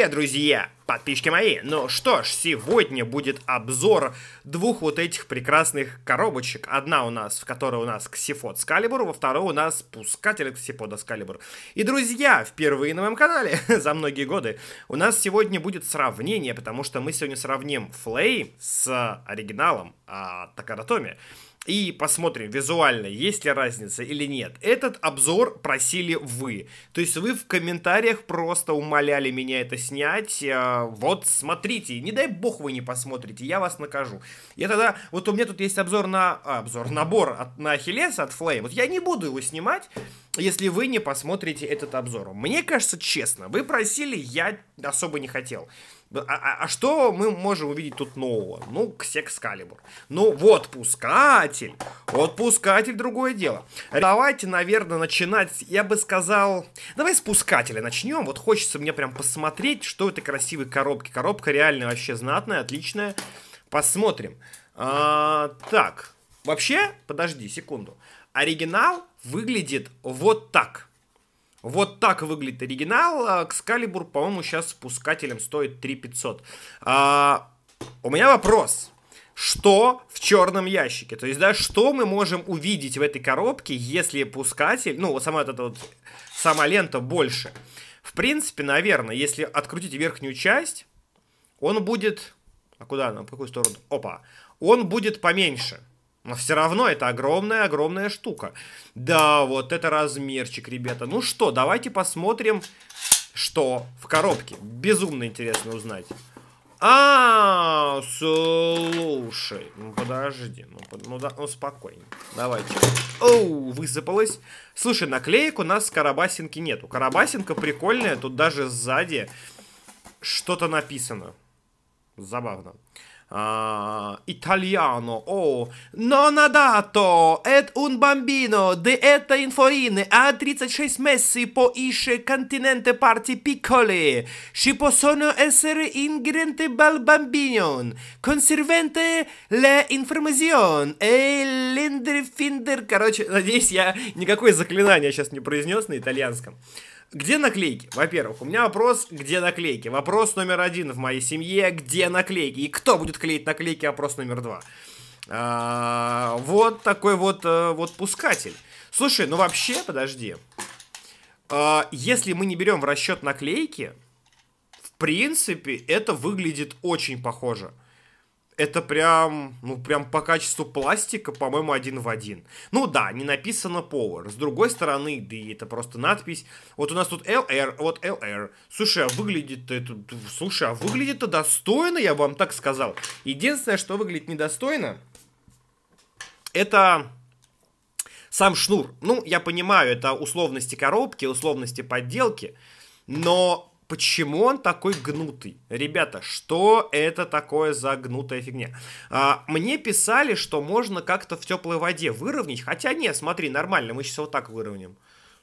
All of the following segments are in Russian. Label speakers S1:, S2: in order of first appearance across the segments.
S1: Привет, друзья! Подписчики мои! Ну что ж, сегодня будет обзор двух вот этих прекрасных коробочек. Одна у нас, в которой у нас ксифод Скалибур, во второй у нас пускатель ксифода Скалибур. И, друзья, впервые на моем канале за многие годы у нас сегодня будет сравнение, потому что мы сегодня сравним Флей с оригиналом а, Такаратоми и посмотрим визуально, есть ли разница или нет. Этот обзор просили вы. То есть вы в комментариях просто умоляли меня это снять. Э, вот смотрите, не дай бог вы не посмотрите, я вас накажу. Я тогда, вот у меня тут есть обзор на, а, обзор, набор от, на Ахиллес от Flame. Вот я не буду его снимать, если вы не посмотрите этот обзор. Мне кажется, честно, вы просили, я особо не хотел. А, а, а что мы можем увидеть тут нового? Ну, секс-калибр. Ну, вот пускатель. Вот пускатель другое дело. Давайте, наверное, начинать, я бы сказал... Давай с пускателя начнем. Вот хочется мне прям посмотреть, что это красивые коробки. Коробка реально вообще знатная, отличная. Посмотрим. А, так, вообще, подожди секунду. Оригинал выглядит вот так. Вот так выглядит оригинал. Экскалибур, а, по-моему, сейчас пускателем стоит 3500. А, у меня вопрос. Что в черном ящике? То есть, да, что мы можем увидеть в этой коробке, если пускатель, ну, вот сама эта вот, сама лента больше. В принципе, наверное, если открутить верхнюю часть, он будет... А куда она? В какую сторону? Опа. Он будет поменьше. Но все равно это огромная-огромная штука. Да, вот это размерчик, ребята. Ну что, давайте посмотрим, что в коробке. Безумно интересно узнать. А, -а, -а слушай, ну подожди, ну, под, ну, да, ну спокойно, давайте. Оу, высыпалось. Слушай, наклеек у нас карабасинки нету. Карабасинка прикольная, тут даже сзади что-то написано. Забавно. Uh, italiano, о, oh. non dato, ed un bambino di età inferiore a 36 mesi può isce continente parti piccole, ci possono essere ingredienti bel bambino, conservante le informazioni e l'endерфиндер, короче, надеюсь, я никакое заклинание сейчас не произнес на итальянском. Uh, где наклейки? Во-первых, у меня вопрос, где наклейки? Вопрос номер один в моей семье, где наклейки? И кто будет клеить наклейки? Вопрос номер два. А, вот такой вот, э, вот пускатель. Слушай, ну вообще, подожди. А, если мы не берем в расчет наклейки, в принципе, это выглядит очень похоже это прям, ну, прям по качеству пластика, по-моему, один в один. Ну да, не написано Power. С другой стороны, да и это просто надпись. Вот у нас тут LR, вот LR. Слушай, а выглядит это, слушай, а выглядит это достойно, я бы вам так сказал. Единственное, что выглядит недостойно, это сам шнур. Ну, я понимаю, это условности коробки, условности подделки, но Почему он такой гнутый? Ребята, что это такое за гнутая фигня? А, мне писали, что можно как-то в теплой воде выровнять, хотя нет, смотри, нормально, мы сейчас вот так выровняем.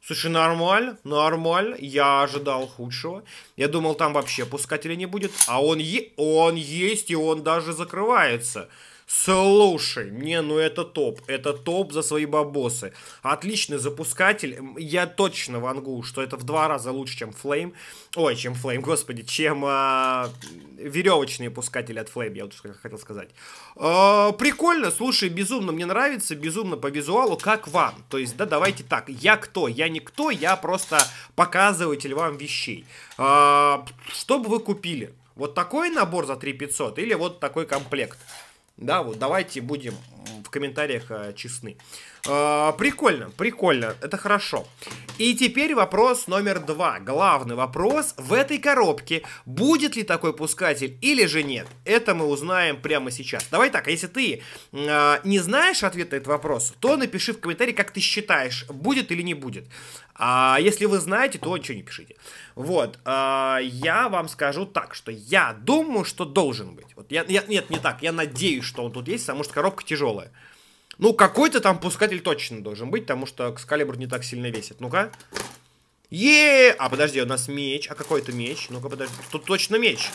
S1: Слушай, нормально, нормально, я ожидал худшего. Я думал, там вообще пускателя не будет, а он, е он есть, и он даже закрывается. Слушай, не, ну это топ. Это топ за свои бабосы. Отличный запускатель. Я точно вангу, что это в два раза лучше, чем Flame. Ой, чем Flame, господи, чем э, веревочные пускатели от Flame, я вот что хотел сказать. Э, прикольно, слушай, безумно мне нравится, безумно по визуалу, как вам. То есть, да, давайте так. Я кто? Я никто, я просто показыватель вам вещей. Э, что бы вы купили? Вот такой набор за 3500 или вот такой комплект? Да, вот давайте будем в комментариях а, честны. А, прикольно, прикольно, это хорошо. И теперь вопрос номер два. Главный вопрос в этой коробке. Будет ли такой пускатель или же нет? Это мы узнаем прямо сейчас. Давай так, а если ты э, не знаешь ответ на этот вопрос, то напиши в комментарии, как ты считаешь, будет или не будет. А если вы знаете, то ничего не пишите. Вот, э, я вам скажу так, что я думаю, что должен быть. Вот я, я, нет, не так, я надеюсь, что он тут есть, потому что коробка тяжелая. Ну, какой-то там пускатель точно должен быть, потому что Экскалибур не так сильно весит. Ну-ка. Е, -е, е А, подожди, у нас меч. А какой это меч? Ну-ка, подожди. Тут точно меч.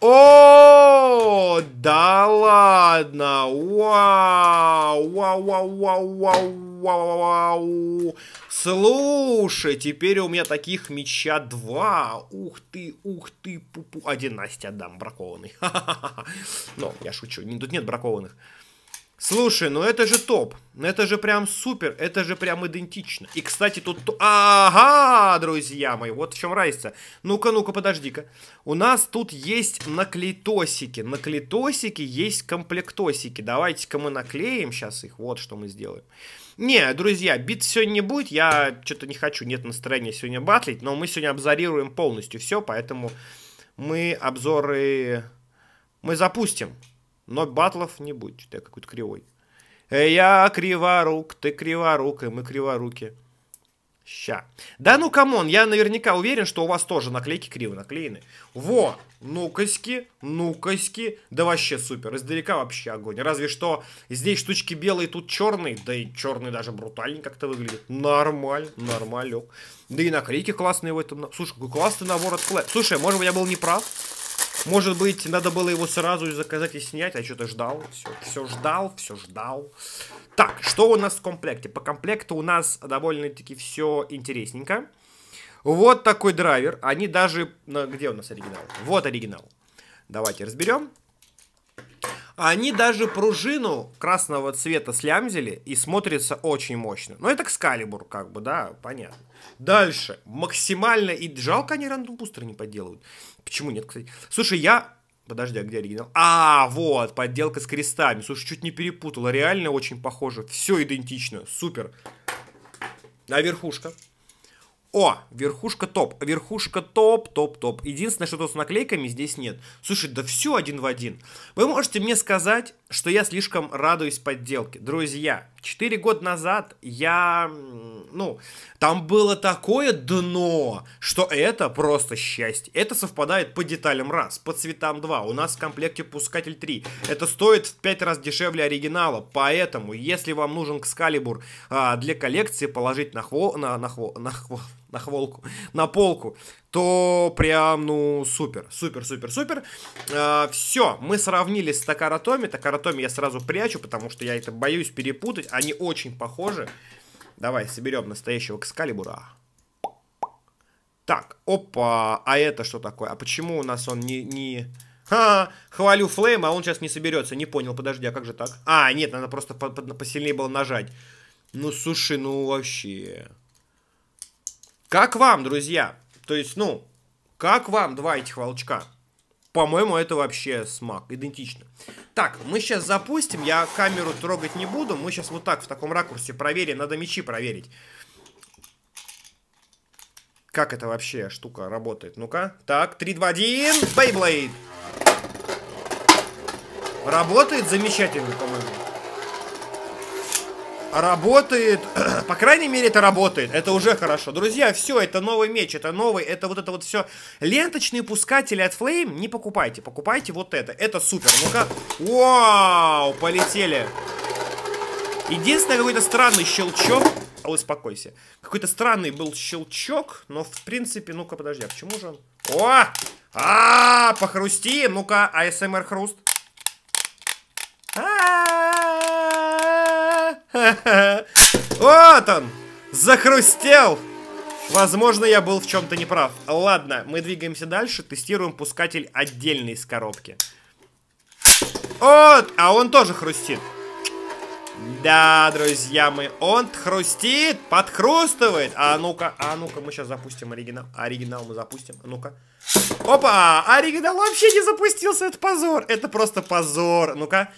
S1: О, -о, -о да ладно. Вау, вау, вау, вау, вау, вау, вау. Слушай, теперь у меня таких меча два. Ух ты, ух ты, пупу. Один Настя отдам, бракованный. Ну, я шучу, тут нет бракованных. Слушай, ну это же топ. Это же прям супер, это же прям идентично. И, кстати, тут... Ага, друзья мои, вот в чем разница. Ну-ка, ну-ка, подожди-ка. У нас тут есть наклейтосики. Наклейтосики есть комплектосики. Давайте-ка мы наклеим сейчас их. Вот что мы сделаем. Не, друзья, бит сегодня не будет. Я что-то не хочу, нет настроения сегодня батлить. Но мы сегодня обзорируем полностью все, поэтому мы обзоры... Мы запустим. Но батлов не будет, что-то я какой-то кривой. Э, я криворук, ты криворук, и мы криворуки. Ща. Да ну камон, я наверняка уверен, что у вас тоже наклейки криво наклеены. Во, ну коськи, ну коськи. Да вообще супер, издалека вообще огонь. Разве что здесь штучки белые, тут черные. Да и черные даже брутальнее как-то выглядят. Нормаль, нормалек. Да и наклейки классные в этом. Слушай, какой классный набор от клэп. Слушай, может быть я был неправ? Может быть, надо было его сразу и заказать и снять, а что-то ждал. Все, все ждал, все ждал. Так, что у нас в комплекте? По комплекту у нас довольно-таки все интересненько. Вот такой драйвер. Они даже... Где у нас оригинал? Вот оригинал. Давайте разберем они даже пружину красного цвета слямзили и смотрится очень мощно. Но ну, это экскалибур, как бы, да, понятно. Дальше. Максимально. И жалко, они рандом бустер не подделывают. Почему нет, кстати? Слушай, я Подожди, а где оригинал? А, вот, подделка с крестами. Слушай, чуть не перепутал. Реально очень похоже. Все идентично. Супер. А верхушка? О, верхушка топ, верхушка топ, топ, топ. Единственное, что тут с наклейками здесь нет. Слушай, да все один в один. Вы можете мне сказать, что я слишком радуюсь подделке. Друзья, 4 года назад я... Ну, там было такое дно, что это просто счастье. Это совпадает по деталям раз, по цветам два. У нас в комплекте пускатель 3. Это стоит в 5 раз дешевле оригинала. Поэтому, если вам нужен Кскалибур а, для коллекции, положить на хво... На, на хво... На хво на хволку, на полку, то прям, ну, супер, супер, супер, супер. Э, а, все, мы сравнили с Такаратоми. Такаратоми я сразу прячу, потому что я это боюсь перепутать. Они очень похожи. Давай, соберем настоящего Экскалибура. Так, опа, а это что такое? А почему у нас он не... не... Ха, хвалю флейм, а он сейчас не соберется. Не понял, подожди, а как же так? А, нет, надо просто по -по посильнее было нажать. Ну, слушай, ну вообще... Как вам, друзья? То есть, ну, как вам два этих волчка? По-моему, это вообще смак, идентично. Так, мы сейчас запустим, я камеру трогать не буду, мы сейчас вот так в таком ракурсе проверим, надо мечи проверить. Как эта вообще штука работает? Ну-ка, так, 3, 2, 1, Бейблейд! Работает замечательно, по-моему. Работает, по крайней мере, это работает, это уже хорошо. Друзья, все, это новый меч, это новый, это вот это вот все. Ленточные пускатели от Flame не покупайте, покупайте вот это, это супер. Ну-ка, вау, полетели. Единственное, какой-то странный щелчок. А успокойся. Какой-то странный был щелчок, но в принципе... Ну-ка, подожди, а почему же он... О! А, -а, -а похрустим! Ну-ка, АСМР хруст. Вот он! Захрустел! Возможно, я был в чем-то неправ. Ладно, мы двигаемся дальше. Тестируем пускатель отдельно из коробки. Вот! А он тоже хрустит. Да, друзья мои, он хрустит, подхрустывает. А ну-ка, а ну-ка, мы сейчас запустим оригинал. Оригинал мы запустим, а ну-ка. Опа, оригинал вообще не запустился, это позор. Это просто позор. Ну-ка.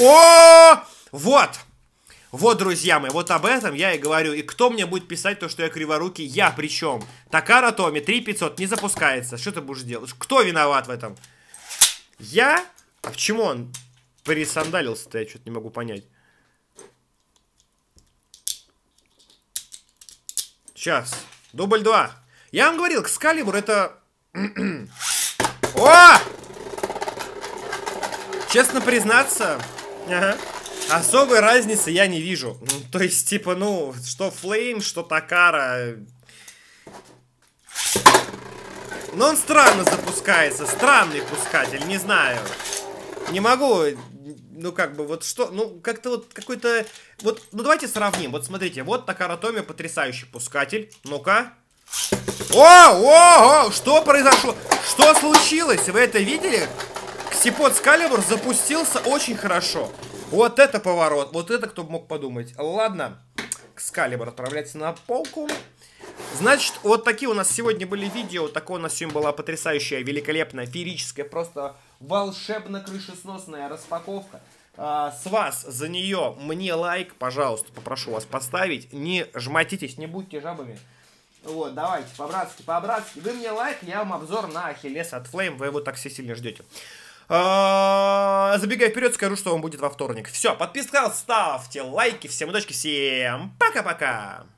S1: О, вот. Вот, друзья мои, вот об этом я и говорю. И кто мне будет писать то, что я криворукий? Я причем. Такара Томи, 3500, не запускается. Что ты будешь делать? Кто виноват в этом? Я? А почему он присандалился-то? Я что-то не могу понять. Сейчас. Дубль 2. Я вам говорил, к Экскалибур это... О! Честно признаться... Ага. Особой разницы я не вижу. Ну, то есть, типа, ну, что Флейм, что Такара. Но он странно запускается. Странный пускатель, не знаю. Не могу, ну, как бы, вот что, ну, как-то вот какой-то... Вот, ну, давайте сравним. Вот, смотрите, вот Такара Томи, потрясающий пускатель. Ну-ка. О, о, о, что произошло? Что случилось? Вы это видели? Ксипот Скалибур запустился очень хорошо. Вот это поворот. Вот это кто бы мог подумать. Ладно. Экскалибр отправляется на полку. Значит, вот такие у нас сегодня были видео. Такое у нас сегодня была потрясающая, великолепная, феерическая, просто волшебно-крышесносная распаковка. А, с вас за нее мне лайк, пожалуйста, попрошу вас поставить. Не жмотитесь, не будьте жабами. Вот, давайте, по-братски, по-братски. Вы мне лайк, я вам обзор на Ахиллес от Flame. вы его так все сильно ждете. А, забегая вперед, скажу, что он будет во вторник. Все, подписка, ставьте лайки, всем удачи, всем пока-пока!